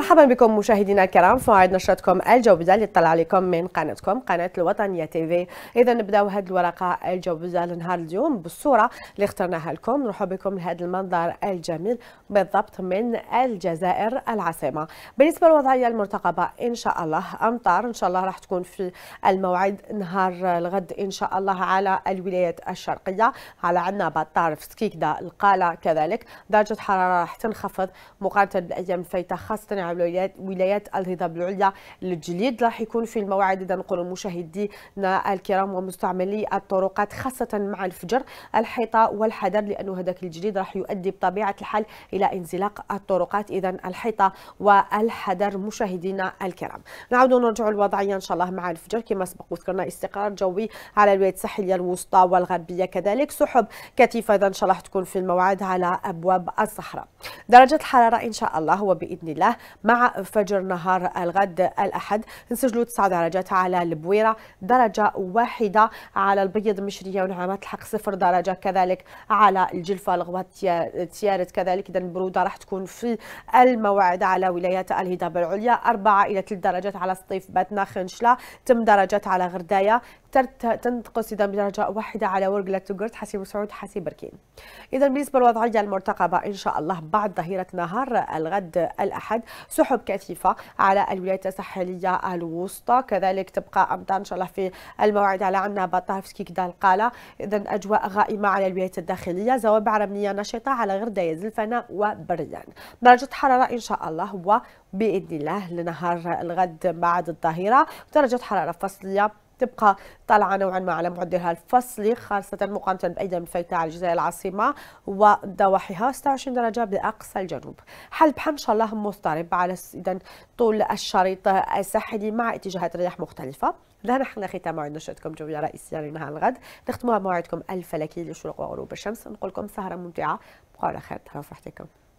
مرحبا بكم مشاهدينا الكرام في موعد نشرتكم الجوبزة اللي تطلع عليكم من قناتكم قناة الوطنية تيفي إذا نبداو هاد الورقة الجوبزة لنهار اليوم بالصورة اللي اخترناها لكم نرحب بكم لهذا المنظر الجميل بالضبط من الجزائر العاصمة بالنسبة للوضعية المرتقبة إن شاء الله أمطار إن شاء الله راح تكون في الموعد نهار الغد إن شاء الله على الولايات الشرقية على عنا بطار في سكيكدا القالة كذلك درجة حرارة راح تنخفض مقارنة بالأيام الفايتة خاصة ولايات ولايات الهضاب العليا للجليد راح يكون في الموعد اذا نقول مشاهدينا الكرام ومستعملي الطرقات خاصه مع الفجر الحيطه والحذر لانه هذاك الجليد راح يؤدي بطبيعه الحال الى انزلاق الطرقات اذا الحيطه والحذر مشاهدينا الكرام نعود نرجعوا للوضعيه ان شاء الله مع الفجر كما سبق وذكرنا استقرار جوي على الولايات الساحليه الوسطى والغربيه كذلك سحب كثيفه اذا ان شاء الله تكون في الموعد على ابواب الصحراء درجه الحراره ان شاء الله وباذن الله مع فجر نهار الغد الأحد نسجلوا تسع درجات على البويرة درجة واحدة على البيض مشرية ونعمة الحق صفر درجة كذلك على الجلفة الغوات تيارت كذلك إذا البرودة راح تكون في الموعد على ولايات الهضاب العليا أربعة إلى ثلاث درجات على سطيف باتنا خنشلة تم درجات على غرداية تنتقص إذا بدرجة واحدة على ورق لاتوغرت حسيب سعود حسيب بركين إذا بالنسبة للوضعية المرتقبة إن شاء الله بعد ظهيرة نهار الغد الأحد سحب كثيفة على الولايات الساحلية الوسطى كذلك تبقى أمطار إن شاء الله في الموعد على عنا بطافسكي كدا القالة إذا أجواء غائمة على الولايات الداخلية زوابع رملية نشطة على غرداية زلفنة وبريان درجة حرارة إن شاء الله هو بإذن الله لنهار الغد بعد الظهيرة درجة حرارة فصلية تبقى طالعه نوعا ما على معدلها الفصلي خاصه مقارنه بايضا بفيتا على الجزائر العاصمه وضواحيها 26 درجه باقصى الجنوب حل بحر ان شاء الله مضطرب على اذا طول الشريط الساحلي مع اتجاهات رياح مختلفه ده نحن ختام موعد نشرتكم جولة رئيسية لنهار الغد نختموها موعدكم الفلكي لشروق وغروب الشمس نقول لكم سهرة ممتعة على خير تهلاو في